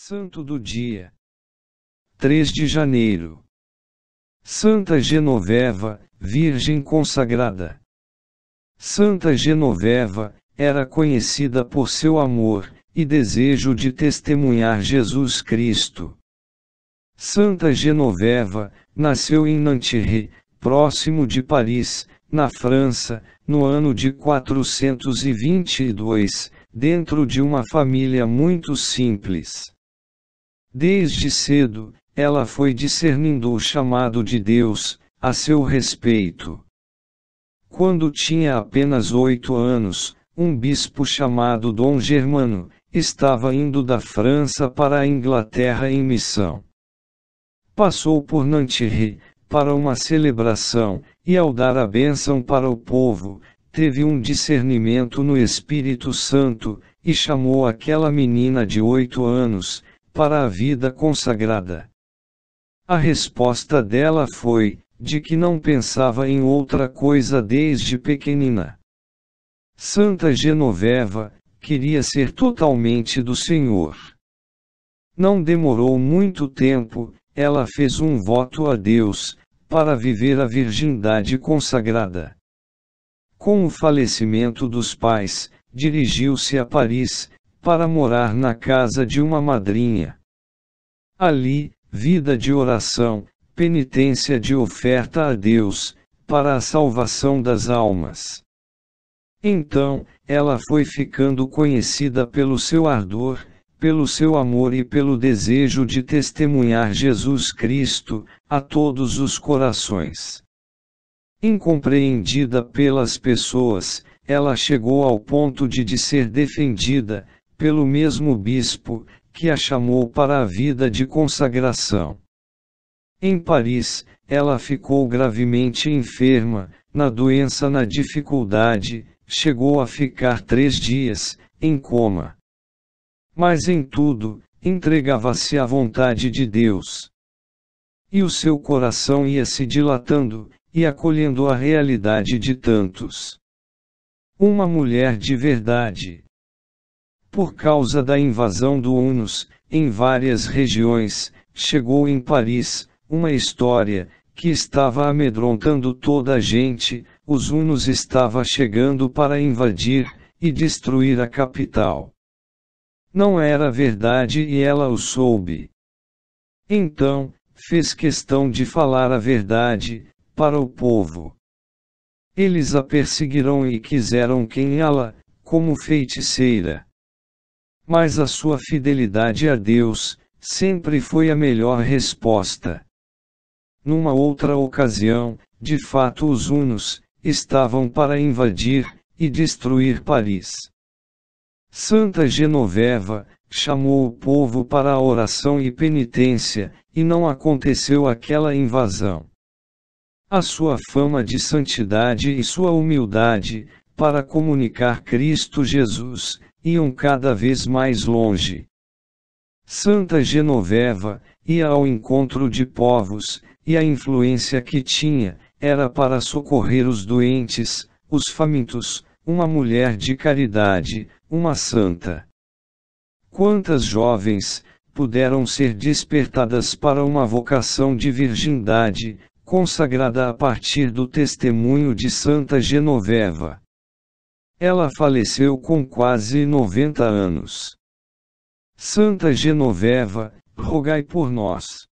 Santo do Dia 3 de Janeiro Santa Genoveva, Virgem Consagrada Santa Genoveva era conhecida por seu amor e desejo de testemunhar Jesus Cristo. Santa Genoveva nasceu em Nanterre, próximo de Paris, na França, no ano de 422, dentro de uma família muito simples. Desde cedo, ela foi discernindo o chamado de Deus, a seu respeito. Quando tinha apenas oito anos, um bispo chamado Dom Germano, estava indo da França para a Inglaterra em missão. Passou por Nanterre, para uma celebração, e ao dar a bênção para o povo, teve um discernimento no Espírito Santo, e chamou aquela menina de oito anos, para a vida consagrada. A resposta dela foi: de que não pensava em outra coisa desde pequenina. Santa Genoveva queria ser totalmente do Senhor. Não demorou muito tempo, ela fez um voto a Deus, para viver a virgindade consagrada. Com o falecimento dos pais, dirigiu-se a Paris, para morar na casa de uma madrinha. Ali, vida de oração, penitência de oferta a Deus, para a salvação das almas. Então, ela foi ficando conhecida pelo seu ardor, pelo seu amor e pelo desejo de testemunhar Jesus Cristo a todos os corações. Incompreendida pelas pessoas, ela chegou ao ponto de, de ser defendida, pelo mesmo bispo, que a chamou para a vida de consagração. Em Paris, ela ficou gravemente enferma, na doença, na dificuldade, chegou a ficar três dias, em coma. Mas em tudo, entregava-se à vontade de Deus. E o seu coração ia se dilatando, e acolhendo a realidade de tantos. Uma mulher de verdade, por causa da invasão do Hunos, em várias regiões, chegou em Paris, uma história, que estava amedrontando toda a gente, os Hunos estava chegando para invadir, e destruir a capital. Não era verdade e ela o soube. Então, fez questão de falar a verdade, para o povo. Eles a perseguiram e quiseram quem ela, como feiticeira. Mas a sua fidelidade a Deus, sempre foi a melhor resposta. Numa outra ocasião, de fato os hunos, estavam para invadir e destruir Paris. Santa Genoveva chamou o povo para a oração e penitência, e não aconteceu aquela invasão. A sua fama de santidade e sua humildade para comunicar Cristo Jesus, iam cada vez mais longe. Santa Genoveva ia ao encontro de povos, e a influência que tinha era para socorrer os doentes, os famintos, uma mulher de caridade, uma santa. Quantas jovens puderam ser despertadas para uma vocação de virgindade, consagrada a partir do testemunho de Santa Genoveva? Ela faleceu com quase 90 anos. Santa Genoveva, rogai por nós.